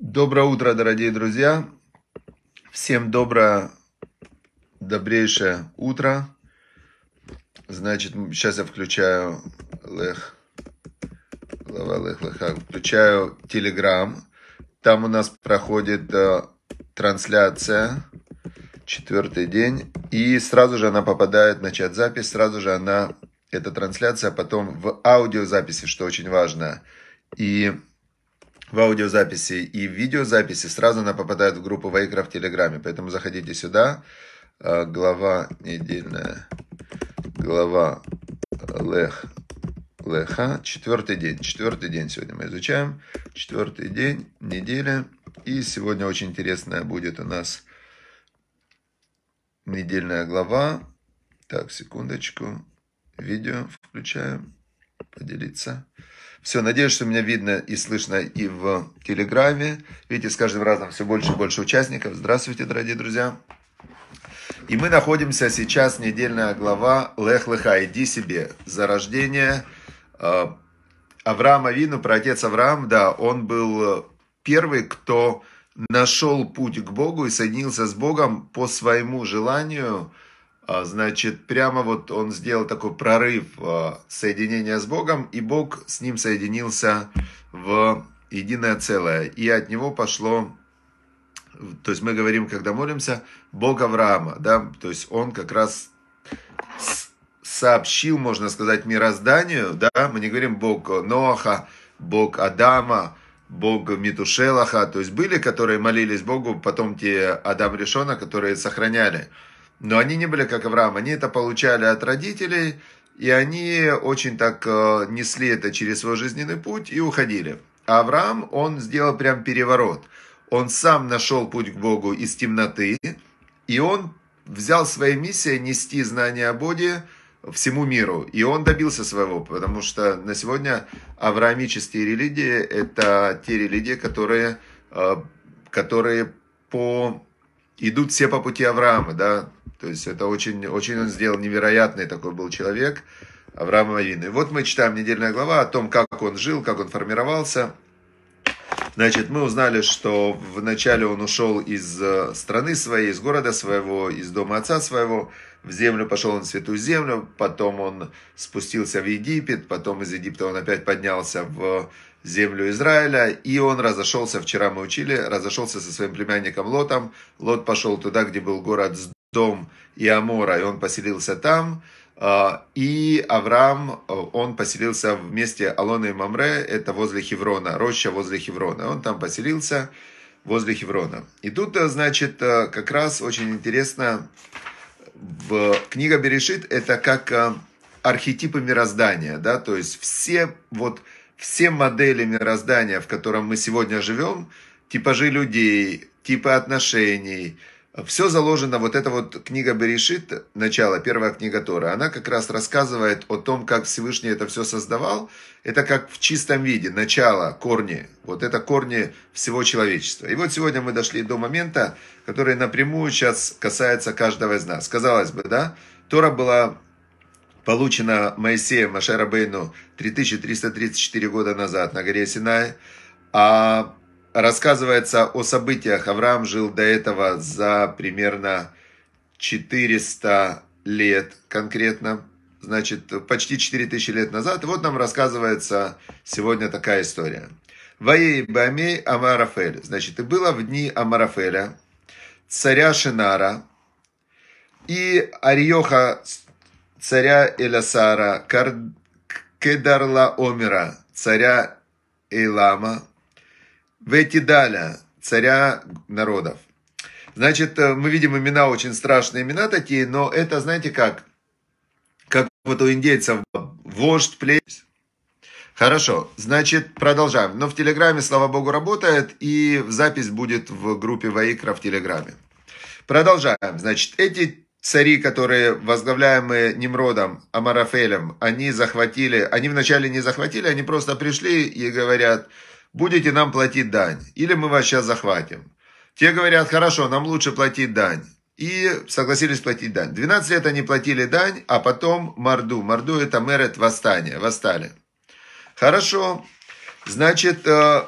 Доброе утро, дорогие друзья. Всем доброе, добрейшее утро. Значит, сейчас я включаю Лех. Глава Лех Леха. Включаю Телеграм. Там у нас проходит э, трансляция. Четвертый день. И сразу же она попадает, начать запись. Сразу же она, эта трансляция а потом в аудиозаписи, что очень важно. И в аудиозаписи и в видеозаписи, сразу она попадает в группу Вайкра в Телеграме. Поэтому заходите сюда. А, глава недельная. Глава э, Лех. Леха. Четвертый день. Четвертый день сегодня мы изучаем. Четвертый день недели. И сегодня очень интересная будет у нас недельная глава. Так, секундочку. Видео включаем поделиться. Все, надеюсь, что меня видно и слышно и в Телеграме. Видите, с каждым разом все больше и больше участников. Здравствуйте, дорогие друзья. И мы находимся сейчас, недельная глава Лех Леха, иди себе, за рождение э, Авраама Вину, про отец Авраам, да, он был первый, кто нашел путь к Богу и соединился с Богом по своему желанию – а, значит, прямо вот он сделал такой прорыв а, соединения с Богом, и Бог с ним соединился в единое целое. И от него пошло, то есть мы говорим, когда молимся, Бог Авраама, да, то есть он как раз сообщил, можно сказать, мирозданию, да, мы не говорим Бог Ноаха, Бог Адама, Бог Митушелаха, то есть были, которые молились Богу, потом те Адам Решона, которые сохраняли. Но они не были как Авраам, они это получали от родителей, и они очень так э, несли это через свой жизненный путь и уходили. А Авраам, он сделал прям переворот. Он сам нашел путь к Богу из темноты, и он взял своей миссией нести знания о Боге всему миру. И он добился своего, потому что на сегодня авраамические религии – это те религии, которые, э, которые по, идут все по пути Авраама, да, то есть это очень, очень он сделал невероятный такой был человек, Авраам Авину. И вот мы читаем недельная глава о том, как он жил, как он формировался. Значит, мы узнали, что вначале он ушел из э, страны своей, из города своего, из дома отца своего, в землю пошел он в святую землю, потом он спустился в Египет, потом из Египта он опять поднялся в землю Израиля, и он разошелся, вчера мы учили, разошелся со своим племянником Лотом. Лот пошел туда, где был город Сдом и Амора, и он поселился там. А, и Авраам, он поселился в месте Алона и Мамре, это возле Хеврона, роща возле Хеврона. Он там поселился возле Хеврона. И тут, э, значит, э, как раз очень интересно, в книга Берешит это как э, архетипы мироздания, да, то есть все вот все модели мироздания, в котором мы сегодня живем, типажи людей, типы отношений, все заложено, вот эта вот книга Берешит, начало, первая книга Тора, она как раз рассказывает о том, как Всевышний это все создавал. Это как в чистом виде, начало, корни. Вот это корни всего человечества. И вот сегодня мы дошли до момента, который напрямую сейчас касается каждого из нас. Казалось бы, да, Тора была Получено Моисеем Машарабейну 3334 года назад на горе Синай, а рассказывается о событиях. Авраам жил до этого за примерно 400 лет конкретно, значит, почти 4000 лет назад. И вот нам рассказывается сегодня такая история. Ваей Бамей Амарафель. Значит, и было в дни Амарафеля, царя Шинара, и Ариоха царя Элясара, Кар... Кедарла Омера, царя Эйлама, Ветидаля, царя народов. Значит, э, мы видим имена, очень страшные имена такие, но это, знаете как, как вот у индейцев вождь, плесь. Хорошо, значит, продолжаем. Но в Телеграме, слава богу, работает, и запись будет в группе Ваикра в Телеграме. Продолжаем. Значит, эти цари, которые возглавляемые Немродом, Амарафелем, они захватили, они вначале не захватили, они просто пришли и говорят, будете нам платить дань, или мы вас сейчас захватим. Те говорят, хорошо, нам лучше платить дань. И согласились платить дань. 12 лет они платили дань, а потом Марду. Марду это Мерет восстания, восстали. Хорошо, значит, э,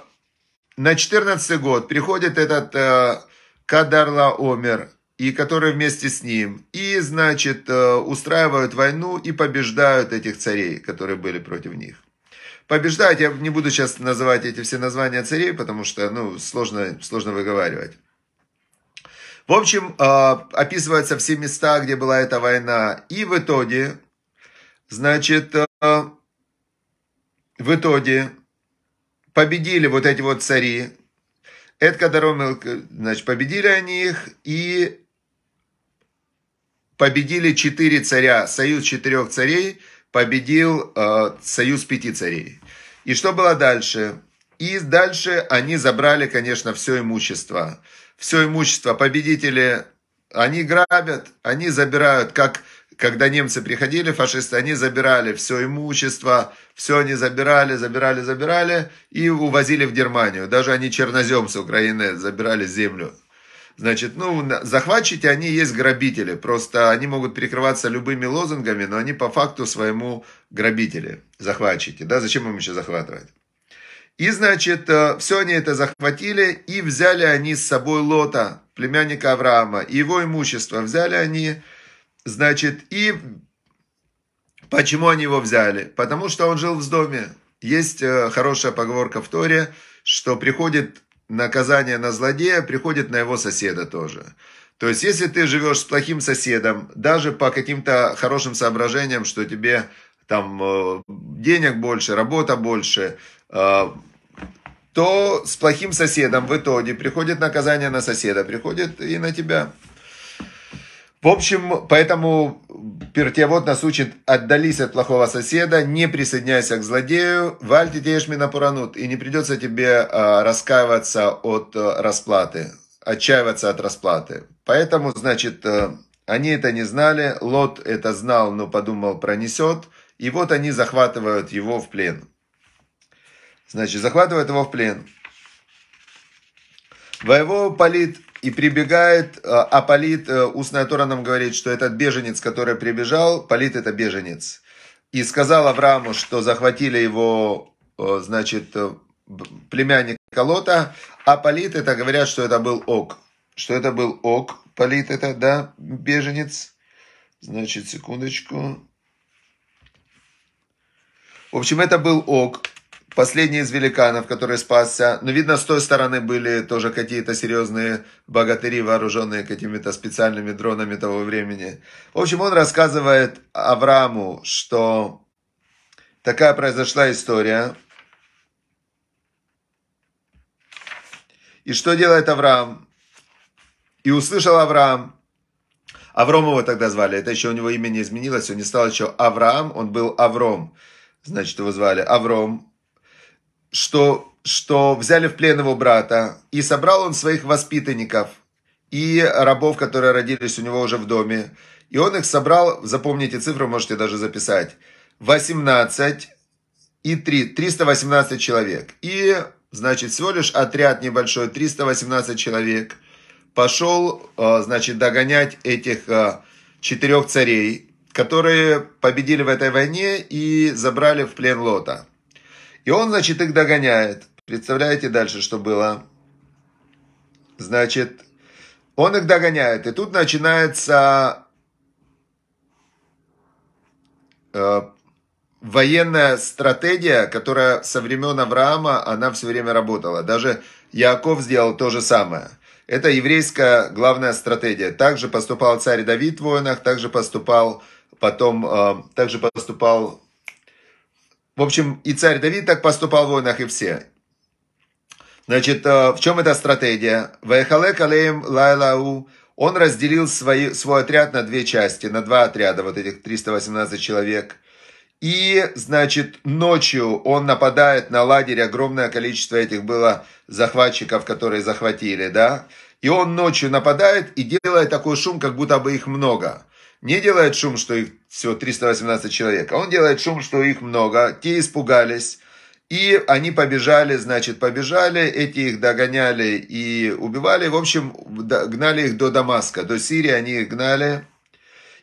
на 14 год приходит этот э, Кадарла Омер, и которые вместе с ним, и, значит, э, устраивают войну и побеждают этих царей, которые были против них. Побеждать я не буду сейчас называть эти все названия царей, потому что, ну, сложно, сложно выговаривать. В общем, э, описываются все места, где была эта война, и в итоге, значит, э, в итоге победили вот эти вот цари, Эд Кадаром, значит, победили они их, и победили четыре царя, союз четырех царей победил э, союз пяти царей. И что было дальше? И дальше они забрали, конечно, все имущество. Все имущество победители, они грабят, они забирают, как когда немцы приходили, фашисты, они забирали все имущество, все они забирали, забирали, забирали и увозили в Германию. Даже они чернозем с Украины забирали землю. Значит, ну, захватчики, они есть грабители, просто они могут перекрываться любыми лозунгами, но они по факту своему грабители, захватчики, да, зачем им еще захватывать? И, значит, э, все они это захватили, и взяли они с собой Лота, племянника Авраама, и его имущество взяли они, значит, и почему они его взяли? Потому что он жил в доме. Есть э, хорошая поговорка в Торе, что приходит наказание на злодея приходит на его соседа тоже. То есть, если ты живешь с плохим соседом, даже по каким-то хорошим соображениям, что тебе там э, денег больше, работа больше, э, то с плохим соседом в итоге приходит наказание на соседа, приходит и на тебя. В общем, поэтому Пиртиавод нас учит «отдались от плохого соседа, не присоединяйся к злодею, вальти тешми на пуранут, и не придется тебе а, раскаиваться от а, расплаты, отчаиваться от расплаты». Поэтому, значит, а, они это не знали, Лот это знал, но подумал, пронесет, и вот они захватывают его в плен. Значит, захватывают его в плен. Воево палит и прибегает, э, а Полит, э, устная Тора нам говорит, что этот беженец, который прибежал, Полит это беженец. И сказал Аврааму, что захватили его, э, значит, племянник Колота, а Полит это говорят, что это был Ок. Что это был Ок, Полит это, да, беженец. Значит, секундочку. В общем, это был Ок. Последний из великанов, который спасся, но видно, с той стороны были тоже какие-то серьезные богатыри, вооруженные какими-то специальными дронами того времени. В общем, он рассказывает Аврааму, что такая произошла история. И что делает Авраам? И услышал Авраам, Авром его тогда звали, это еще у него имя не изменилось, он не стал еще Авраам, он был Авром. Значит, его звали Авром, что, что взяли в плен его брата, и собрал он своих воспитанников и рабов, которые родились у него уже в доме. И он их собрал, запомните цифру, можете даже записать, 18 и 3, 318 человек. И, значит, всего лишь отряд небольшой, 318 человек, пошел, э, значит, догонять этих э, четырех царей, которые победили в этой войне и забрали в плен Лота. И он, значит, их догоняет. Представляете дальше, что было? Значит, он их догоняет. И тут начинается э, военная стратегия, которая со времен Авраама, она все время работала. Даже Яков сделал то же самое. Это еврейская главная стратегия. Также поступал царь Давид в войнах, также поступал потом, э, также поступал в общем, и царь Давид так поступал в войнах, и все. Значит, э, в чем эта стратегия? Вайхале алеем лайлау. Он разделил свои, свой отряд на две части, на два отряда, вот этих 318 человек. И, значит, ночью он нападает на лагерь, огромное количество этих было захватчиков, которые захватили, да. И он ночью нападает и делает такой шум, как будто бы их много не делает шум, что их всего 318 человек, а он делает шум, что их много, те испугались, и они побежали, значит, побежали, эти их догоняли и убивали, в общем, гнали их до Дамаска, до Сирии они их гнали,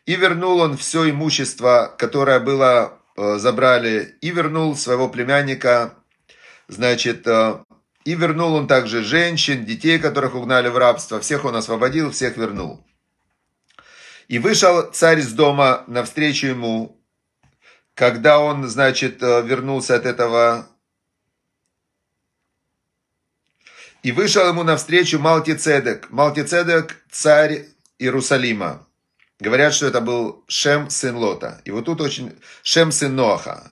и вернул он все имущество, которое было, э, забрали, и вернул своего племянника, значит, э, и вернул он также женщин, детей, которых угнали в рабство, всех он освободил, всех вернул. И вышел царь из дома навстречу ему. Когда он, значит, э, вернулся от этого... И вышел ему навстречу Малтицедек. Малтицедек – царь Иерусалима. Говорят, что это был Шем, сын Лота. И вот тут очень... Шем, сын Ноаха.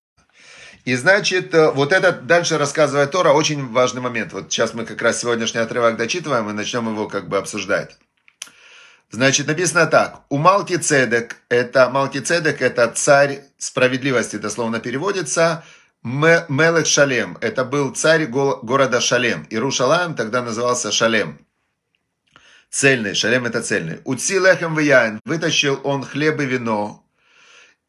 И значит, э, вот этот, дальше рассказывает Тора, очень важный момент. Вот сейчас мы как раз сегодняшний отрывок дочитываем и начнем его как бы обсуждать. Значит, написано так. У Малкицедек, это Малкицедек, это царь справедливости, дословно переводится, Мелек Шалем, это был царь города Шалем. Ирушалаем тогда назывался Шалем. Цельный, Шалем это цельный. Уци лехем вияйн, вытащил он хлеб и вино.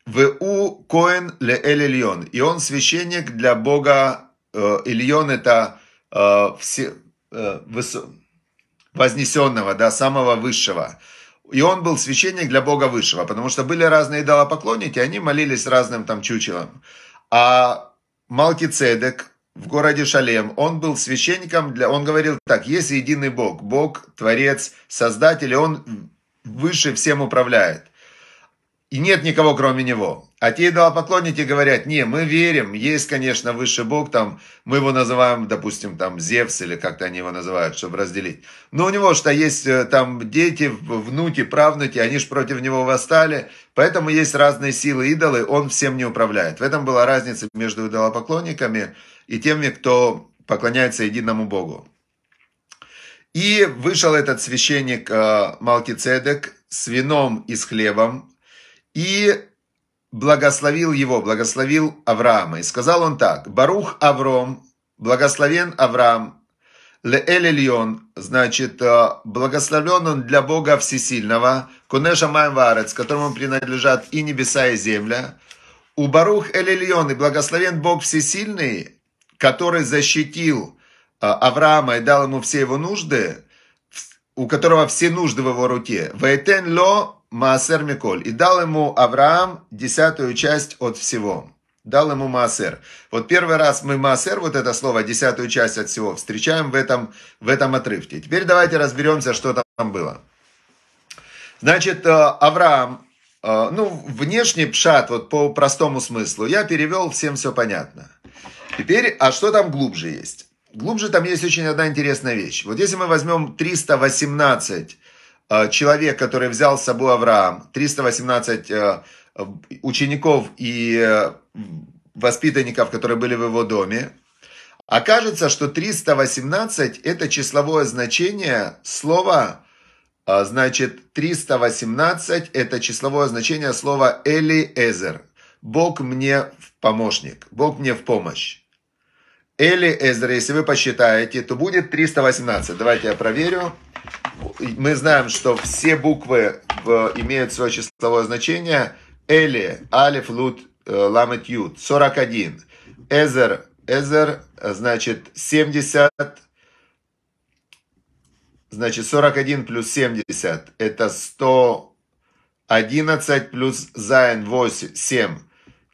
Ву коин ле эль Ильон. И он священник для бога э, Ильон, это э, все, э, высокий вознесенного, да, самого высшего. И он был священник для Бога Высшего, потому что были разные идолопоклонники, они молились разным там чучелам. А Малкицедек в городе Шалем, он был священником, для, он говорил так, есть единый Бог, Бог, Творец, Создатель, и он выше всем управляет. И нет никого, кроме него. А те идолопоклонники говорят, не, мы верим, есть, конечно, высший бог, там, мы его называем, допустим, там, Зевс или как-то они его называют, чтобы разделить. Но у него что есть э, там дети, внуки, правнуки, они же против него восстали, поэтому есть разные силы идолы, он всем не управляет. В этом была разница между идолопоклонниками и теми, кто поклоняется единому богу. И вышел этот священник э, Малкицедек с вином и с хлебом, и благословил его, благословил Авраама. И сказал он так, «Барух Авром, благословен Авраам, Леэль Ильон, значит, э, благословлен он для Бога Всесильного, Кунеша Майварец, которому принадлежат и небеса, и земля. У Барух Эль и благословен Бог Всесильный, который защитил э, Авраама и дал ему все его нужды, у которого все нужды в его руке. Вайтен ло Маасер Миколь. И дал ему Авраам десятую часть от всего. Дал ему Маасер. Вот первый раз мы Маасер, вот это слово, десятую часть от всего, встречаем в этом, в этом отрывке. Теперь давайте разберемся, что там было. Значит, э, Авраам, э, ну, внешний пшат, вот по простому смыслу, я перевел, всем все понятно. Теперь, а что там глубже есть? Глубже там есть очень одна интересная вещь. Вот если мы возьмем 318 Э, человек, который взял с собой Авраам, 318 э, учеников и э, воспитанников, которые были в его доме, окажется, что 318 это числовое значение слова, значит, 318 это числовое значение слова Эли Эзер. Бог мне в помощник, Бог мне в помощь. Эли Эзра, если вы посчитаете, то будет 318. Давайте я проверю. Мы знаем, что все буквы имеют свое числовое значение. Эли, Алиф, Лут, Ламет, Ют, 41. Эзер, Эзер, значит, 70. Значит, 41 плюс 70 – это 111 плюс Зайн 8, 7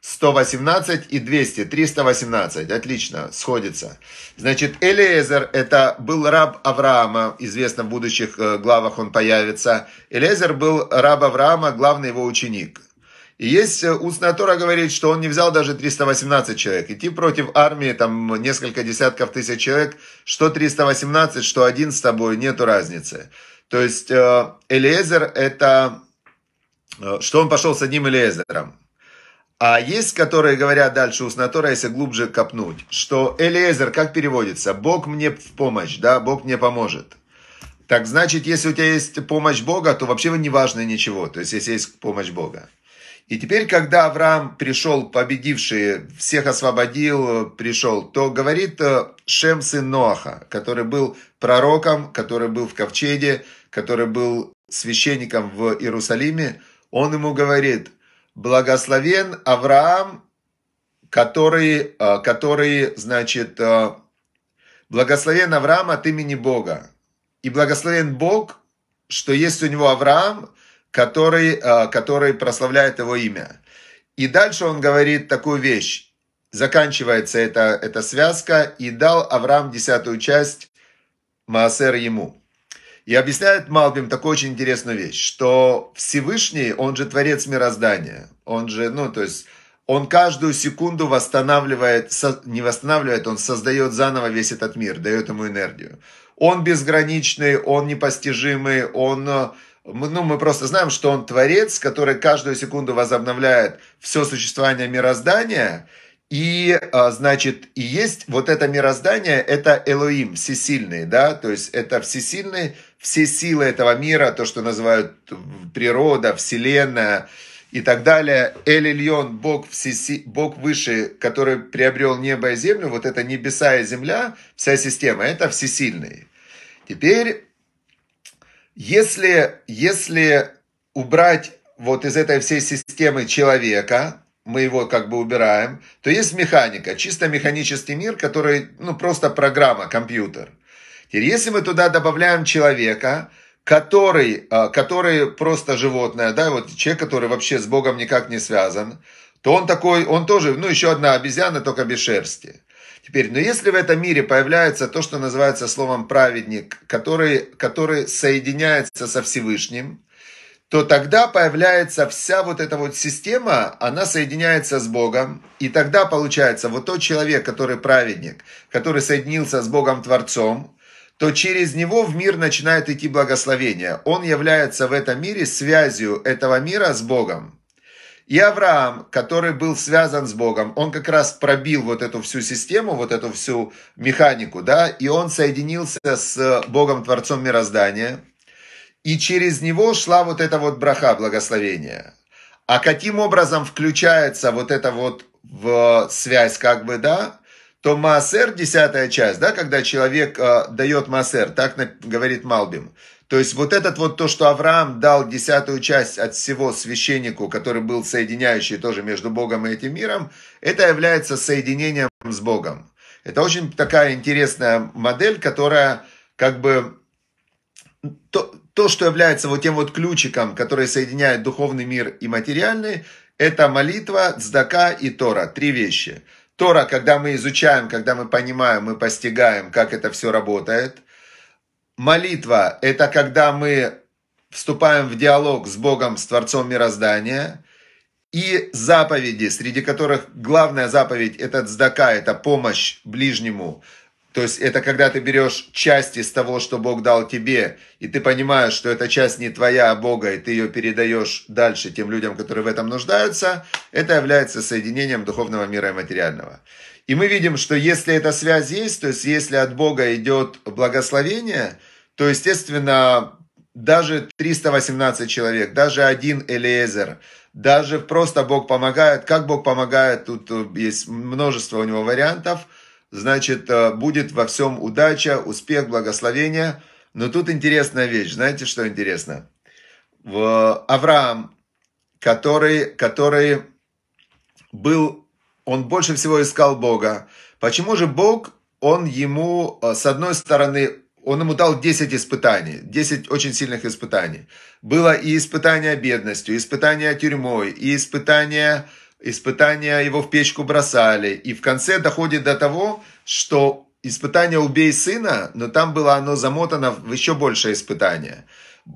118 и 200, 318, отлично, сходится. Значит, Элиезер – это был раб Авраама, известно в будущих э, главах он появится. Элиезер был раб Авраама, главный его ученик. И есть э, устная Тора говорит, что он не взял даже 318 человек. Идти против армии, там несколько десятков тысяч человек, что 318, что один с тобой, нету разницы. То есть э, Элиезер – это… Что он пошел с одним Элиезером? А есть, которые говорят дальше у Снатора, если глубже копнуть, что Элиезер, как переводится, Бог мне в помощь, да, Бог мне поможет. Так значит, если у тебя есть помощь Бога, то вообще не важно ничего, то есть если есть помощь Бога. И теперь, когда Авраам пришел, победивший, всех освободил, пришел, то говорит э, Шем сын Ноаха, который был пророком, который был в Ковчеде, который был священником в Иерусалиме, он ему говорит – благословен Авраам, который, э, который значит, э, благословен Авраам от имени Бога. И благословен Бог, что есть у него Авраам, который, э, который прославляет его имя. И дальше он говорит такую вещь. Заканчивается эта, эта связка. «И дал Авраам десятую часть Маасер ему». И объясняет Малбим такую очень интересную вещь, что Всевышний, он же творец мироздания, он же, ну, то есть, он каждую секунду восстанавливает, не восстанавливает, он создает заново весь этот мир, дает ему энергию. Он безграничный, он непостижимый, он, э, ну, мы просто знаем, что он творец, который каждую секунду возобновляет все существование мироздания – и, а, значит, и есть вот это мироздание, это Элоим, всесильный, да, то есть это всесильный, все силы этого мира, то, что называют природа, вселенная и так далее. Элильон Бог, всеси, Бог выше, который приобрел небо и землю, вот это небеса и земля, вся система, это всесильный. Теперь, если, если убрать вот из этой всей системы человека, мы его как бы убираем, то есть механика, чисто механический мир, который, ну, просто программа, компьютер. Теперь, если мы туда добавляем человека, который, а, который просто животное, да, вот человек, который вообще с Богом никак не связан, то он такой, он тоже, ну, еще одна обезьяна, только без шерсти. Теперь, но если в этом мире появляется то, что называется словом праведник, который, который соединяется со Всевышним, то тогда появляется вся вот эта вот система, она соединяется с Богом, и тогда получается вот тот человек, который праведник, который соединился с Богом Творцом, то через него в мир начинает идти благословение. Он является в этом мире связью этого мира с Богом. И Авраам, который был связан с Богом, он как раз пробил вот эту всю систему, вот эту всю механику, да, и он соединился с Богом Творцом мироздания – и через него шла вот эта вот браха, благословение. А каким образом включается вот эта вот в связь, как бы, да, то Маасер, десятая часть, да, когда человек э, дает Маасер, так говорит Малбим, то есть вот этот вот то, что Авраам дал десятую часть от всего священнику, который был соединяющий тоже между Богом и этим миром, это является соединением с Богом. Это очень такая интересная модель, которая как бы то, то, что является вот тем вот ключиком, который соединяет духовный мир и материальный, это молитва, цдака и Тора. Три вещи. Тора, когда мы изучаем, когда мы понимаем, мы постигаем, как это все работает. Молитва – это когда мы вступаем в диалог с Богом, с Творцом мироздания. И заповеди, среди которых главная заповедь – это цдака, это помощь ближнему – то есть это когда ты берешь часть из того, что Бог дал тебе, и ты понимаешь, что эта часть не твоя, а Бога, и ты ее передаешь дальше тем людям, которые в этом нуждаются, это является соединением духовного мира и материального. И мы видим, что если эта связь есть, то есть если от Бога идет благословение, то, естественно, даже 318 человек, даже один Элиезер, даже просто Бог помогает. Как Бог помогает, тут э, есть множество у него вариантов – значит, э, будет во всем удача, успех, благословение. Но тут интересная вещь, знаете, что интересно? В Авраам, который, который был, он больше всего искал Бога. Почему же Бог, он ему, э, с одной стороны, он ему дал 10 испытаний, 10 очень сильных испытаний. Было и испытание бедностью, испытание тюрьмой, и испытание испытания его в печку бросали. И в конце доходит до того, что испытание «убей сына», но там было оно замотано в еще большее испытание.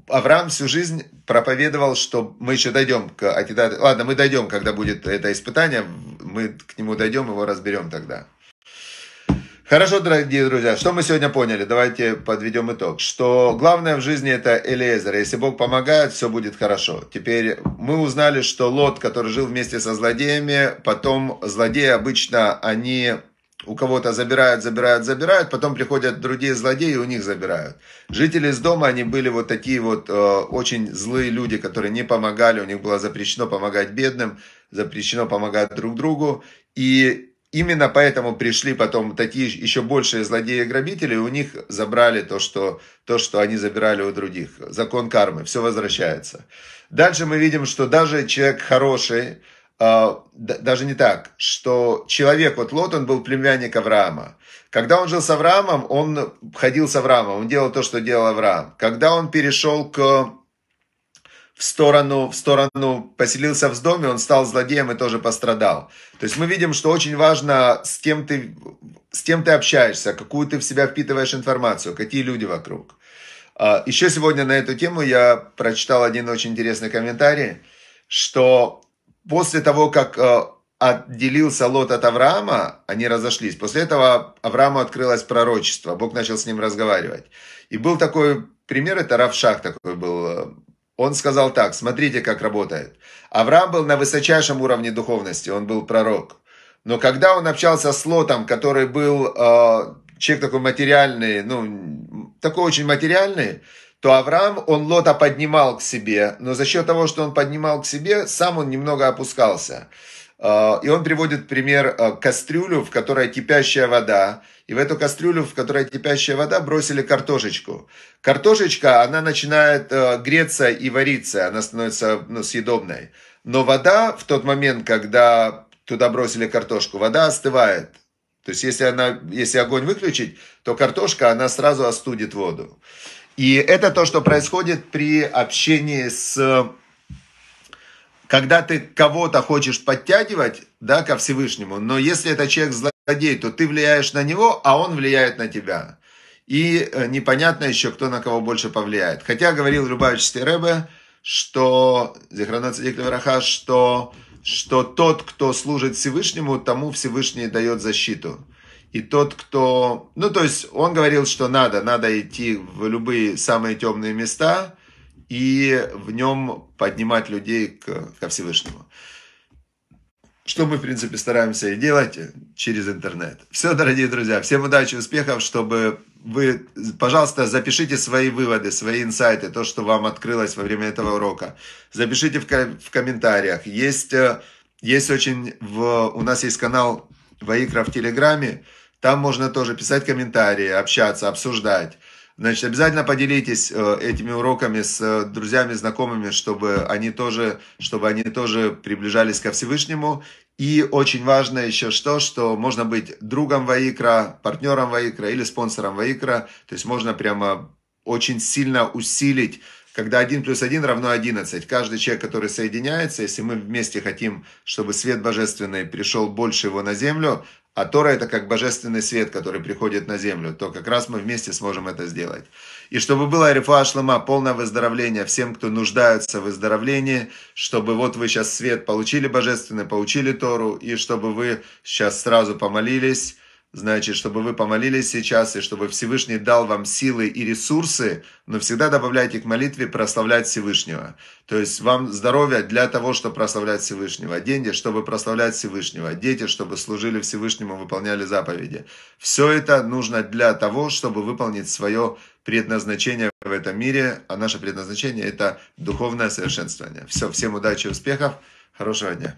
Авраам всю жизнь проповедовал, что мы еще дойдем к Ладно, мы дойдем, когда будет это испытание, мы к нему дойдем, его разберем тогда. Хорошо, дорогие друзья, что мы сегодня поняли? Давайте подведем итог. Что главное в жизни это Элиезер. Если Бог помогает, все будет хорошо. Теперь мы узнали, что Лот, который жил вместе со злодеями, потом злодеи обычно они у кого-то забирают, забирают, забирают, потом приходят другие злодеи и у них забирают. Жители из дома, они были вот такие вот э, очень злые люди, которые не помогали, у них было запрещено помогать бедным, запрещено помогать друг другу. И Именно поэтому пришли потом такие еще большие злодеи и грабители, и у них забрали то что, то, что они забирали у других. Закон кармы, все возвращается. Дальше мы видим, что даже человек хороший, а, даже не так, что человек, вот Лот, он был племянник Авраама. Когда он жил с Авраамом, он ходил с Авраамом, он делал то, что делал Авраам. Когда он перешел к в сторону, в сторону поселился в доме, он стал злодеем и тоже пострадал. То есть мы видим, что очень важно, с кем ты, с кем ты общаешься, какую ты в себя впитываешь информацию, какие люди вокруг. А, Еще сегодня на эту тему я прочитал один очень интересный комментарий, что после того, как э, отделился Лот от Авраама, они разошлись. После этого Аврааму открылось пророчество, Бог начал с ним разговаривать. И был такой пример, это Равшах такой был э, он сказал так, смотрите, как работает. Авраам был на высочайшем уровне духовности, он был пророк. Но когда он общался с Лотом, который был э, человек такой материальный, ну, такой очень материальный, то Авраам, он Лота поднимал к себе, но за счет того, что он поднимал к себе, сам он немного опускался. А, и он приводит пример а, кастрюлю, в которой кипящая вода. И в эту кастрюлю, в которой кипящая вода, бросили картошечку. Картошечка, она начинает а, греться и вариться, она становится ну, съедобной. Но вода в тот момент, когда туда бросили картошку, вода остывает. То есть если, она, если огонь выключить, то картошка, она сразу остудит воду. И это то, что происходит при общении с когда ты кого-то хочешь подтягивать, да, ко Всевышнему, но если это человек злодей, то ты влияешь на него, а он влияет на тебя. И э, непонятно еще, кто на кого больше повлияет. Хотя говорил Любавичский Рэбе, что, что, что тот, кто служит Всевышнему, тому Всевышний дает защиту. И тот, кто... Ну, то есть он говорил, что надо, надо идти в любые самые темные места – и в нем поднимать людей к, ко Всевышнему. Что мы, в принципе, стараемся и делать э, через интернет. Все, дорогие друзья, всем удачи, успехов, чтобы вы, пожалуйста, запишите свои выводы, свои инсайты, то, что вам открылось во время этого урока. Запишите в, в комментариях. Есть, э, есть очень... В, у нас есть канал Ваикра в Телеграме. Там можно тоже писать комментарии, общаться, обсуждать. Значит, обязательно поделитесь э, этими уроками с э, друзьями, знакомыми, чтобы они тоже, чтобы они тоже приближались ко Всевышнему. И очень важно еще что, что можно быть другом Ваикра, партнером Ваикра или спонсором Ваикра. То есть можно прямо очень сильно усилить когда 1 плюс 1 равно 11. Каждый человек, который соединяется, если мы вместе хотим, чтобы свет божественный пришел больше его на землю, а Тора это как божественный свет, который приходит на землю, то как раз мы вместе сможем это сделать. И чтобы было Арифа Шлама, полное выздоровление всем, кто нуждается в выздоровлении, чтобы вот вы сейчас свет получили божественный, получили Тору, и чтобы вы сейчас сразу помолились, Значит, чтобы вы помолились сейчас и чтобы Всевышний дал вам силы и ресурсы, но всегда добавляйте к молитве прославлять Всевышнего. То есть вам здоровье для того, чтобы прославлять Всевышнего, деньги, чтобы прославлять Всевышнего, дети, чтобы служили Всевышнему, выполняли заповеди. Все это нужно для того, чтобы выполнить свое предназначение в этом мире, а наше предназначение – это духовное совершенствование. Все, всем удачи, успехов, хорошего дня.